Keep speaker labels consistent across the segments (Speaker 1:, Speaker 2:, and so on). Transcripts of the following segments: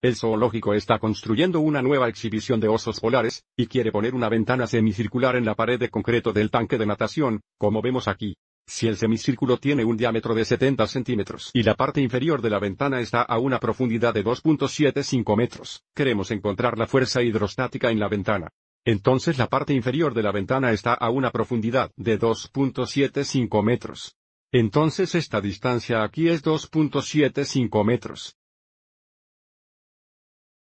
Speaker 1: El zoológico está construyendo una nueva exhibición de osos polares, y quiere poner una ventana semicircular en la pared de concreto del tanque de natación, como vemos aquí. Si el semicírculo tiene un diámetro de 70 centímetros y la parte inferior de la ventana está a una profundidad de 2.75 metros, queremos encontrar la fuerza hidrostática en la ventana. Entonces la parte inferior de la ventana está a una profundidad de 2.75 metros. Entonces esta distancia aquí es 2.75 metros.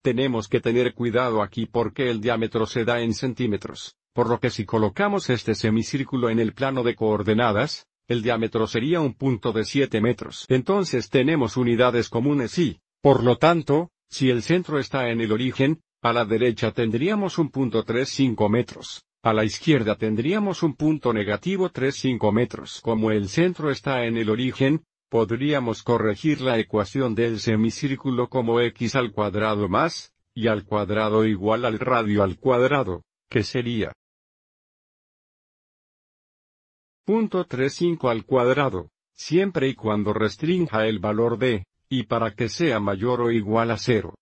Speaker 1: Tenemos que tener cuidado aquí porque el diámetro se da en centímetros, por lo que si colocamos este semicírculo en el plano de coordenadas, el diámetro sería un punto de 7 metros. Entonces tenemos unidades comunes y, por lo tanto, si el centro está en el origen, a la derecha tendríamos un punto 35 metros, a la izquierda tendríamos un punto negativo 35 metros. Como el centro está en el origen, podríamos corregir la ecuación del semicírculo como x al cuadrado más, y al cuadrado igual al radio al cuadrado, que sería punto 35 al cuadrado, siempre y cuando restrinja el valor de, y para que sea mayor o igual a cero.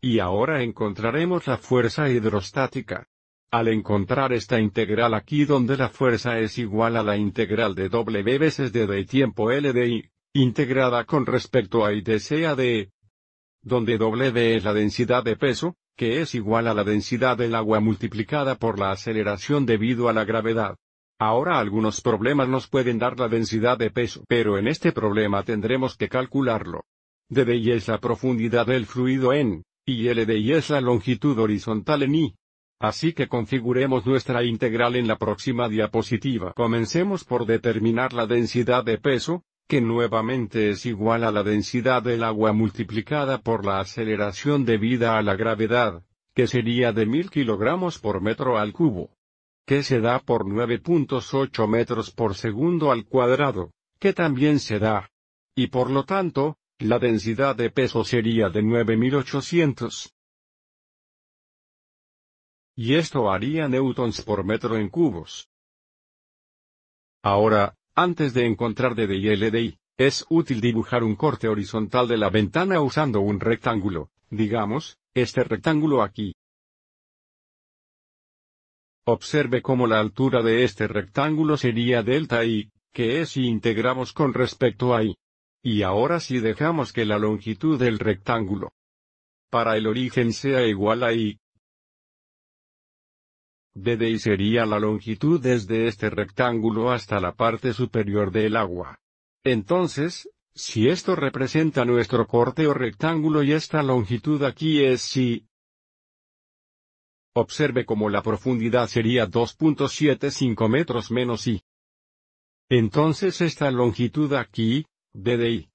Speaker 1: Y ahora encontraremos la fuerza hidrostática. Al encontrar esta integral aquí donde la fuerza es igual a la integral de W veces d de tiempo L de I, integrada con respecto a y desea de donde W es la densidad de peso, que es igual a la densidad del agua multiplicada por la aceleración debido a la gravedad. Ahora algunos problemas nos pueden dar la densidad de peso, pero en este problema tendremos que calcularlo. DDI es la profundidad del fluido en, y l es la longitud horizontal en I. Así que configuremos nuestra integral en la próxima diapositiva. Comencemos por determinar la densidad de peso, que nuevamente es igual a la densidad del agua multiplicada por la aceleración debida a la gravedad, que sería de 1000 kilogramos por metro al cubo, que se da por 9.8 metros por segundo al cuadrado, que también se da. Y por lo tanto, la densidad de peso sería de 9800. Y esto haría newtons por metro en cubos. Ahora, antes de encontrar de y es útil dibujar un corte horizontal de la ventana usando un rectángulo, digamos, este rectángulo aquí. Observe cómo la altura de este rectángulo sería delta I, que es si integramos con respecto a I. Y ahora si dejamos que la longitud del rectángulo para el origen sea igual a I. DDI sería la longitud desde este rectángulo hasta la parte superior del agua. Entonces, si esto representa nuestro corte o rectángulo y esta longitud aquí es si. Observe cómo la profundidad sería 2.75 metros menos I. Entonces esta longitud aquí, DDI,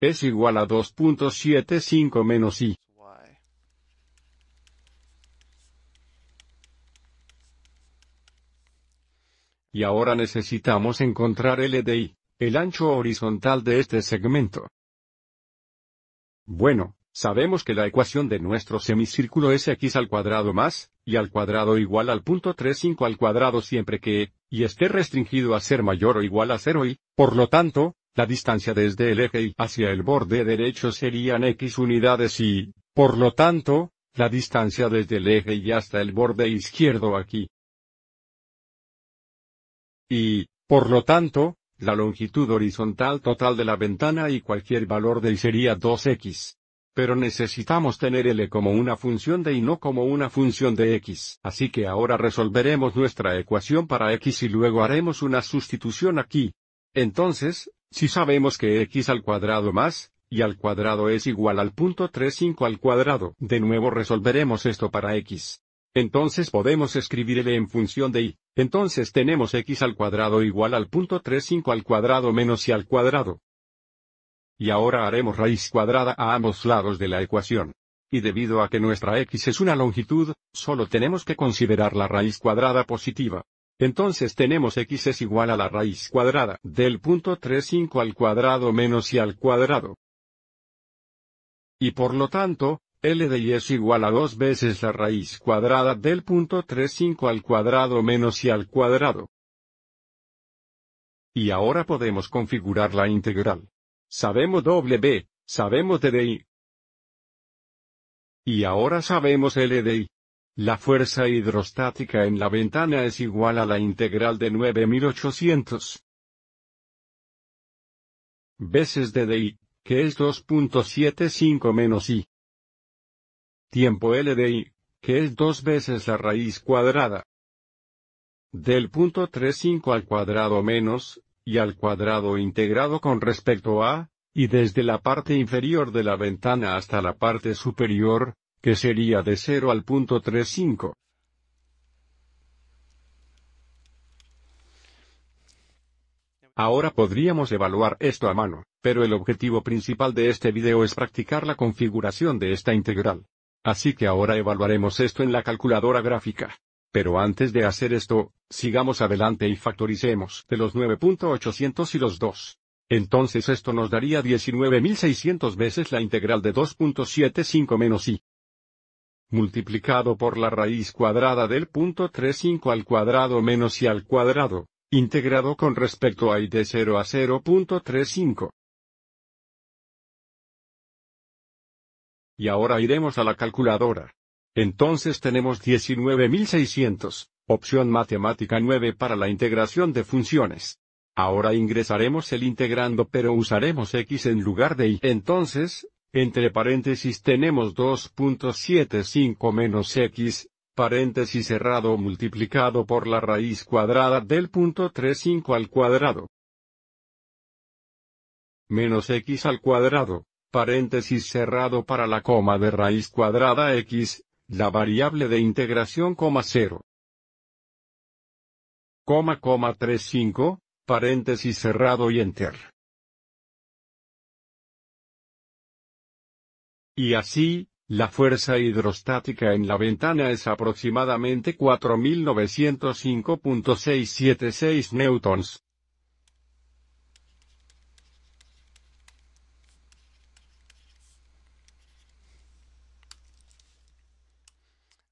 Speaker 1: es igual a 2.75 menos i. Y ahora necesitamos encontrar LDI, e el ancho horizontal de este segmento. Bueno, sabemos que la ecuación de nuestro semicírculo es x al cuadrado más, y al cuadrado igual al punto 35 al cuadrado siempre que, y esté restringido a ser mayor o igual a 0 y, por lo tanto, la distancia desde el eje y hacia el borde derecho serían x unidades y, por lo tanto, la distancia desde el eje y hasta el borde izquierdo aquí, y, por lo tanto, la longitud horizontal total de la ventana y cualquier valor de y sería 2x. Pero necesitamos tener L como una función de y no como una función de x. Así que ahora resolveremos nuestra ecuación para x y luego haremos una sustitución aquí. Entonces, si sabemos que x al cuadrado más, y al cuadrado es igual al punto 35 al cuadrado, de nuevo resolveremos esto para x. Entonces podemos escribir L e en función de y, entonces tenemos x al cuadrado igual al punto 35 al cuadrado menos y al cuadrado. Y ahora haremos raíz cuadrada a ambos lados de la ecuación. Y debido a que nuestra x es una longitud, solo tenemos que considerar la raíz cuadrada positiva. Entonces tenemos x es igual a la raíz cuadrada del punto 35 al cuadrado menos y al cuadrado. Y por lo tanto, L de es igual a dos veces la raíz cuadrada del punto 35 al cuadrado menos y al cuadrado. Y ahora podemos configurar la integral. Sabemos W, sabemos ddi. de Y ahora sabemos L de La fuerza hidrostática en la ventana es igual a la integral de 9800 veces ddi, que es 2.75 menos I tiempo L I, que es dos veces la raíz cuadrada del punto 35 al cuadrado menos, y al cuadrado integrado con respecto a, y desde la parte inferior de la ventana hasta la parte superior, que sería de 0 al punto 35. Ahora podríamos evaluar esto a mano, pero el objetivo principal de este video es practicar la configuración de esta integral. Así que ahora evaluaremos esto en la calculadora gráfica. Pero antes de hacer esto, sigamos adelante y factoricemos de los 9.800 y los 2. Entonces esto nos daría 19.600 veces la integral de 2.75 menos i. Multiplicado por la raíz cuadrada del punto 35 al cuadrado menos i al cuadrado, integrado con respecto a i de 0 a 0.35. Y ahora iremos a la calculadora. Entonces tenemos 19.600, opción matemática 9 para la integración de funciones. Ahora ingresaremos el integrando pero usaremos x en lugar de y. Entonces, entre paréntesis tenemos 2.75 menos x, paréntesis cerrado multiplicado por la raíz cuadrada del punto 35 al cuadrado. Menos x al cuadrado paréntesis cerrado para la coma de raíz cuadrada x, la variable de integración coma 0. Coma coma 35, paréntesis cerrado y enter. Y así, la fuerza hidrostática en la ventana es aproximadamente 4905.676 newtons,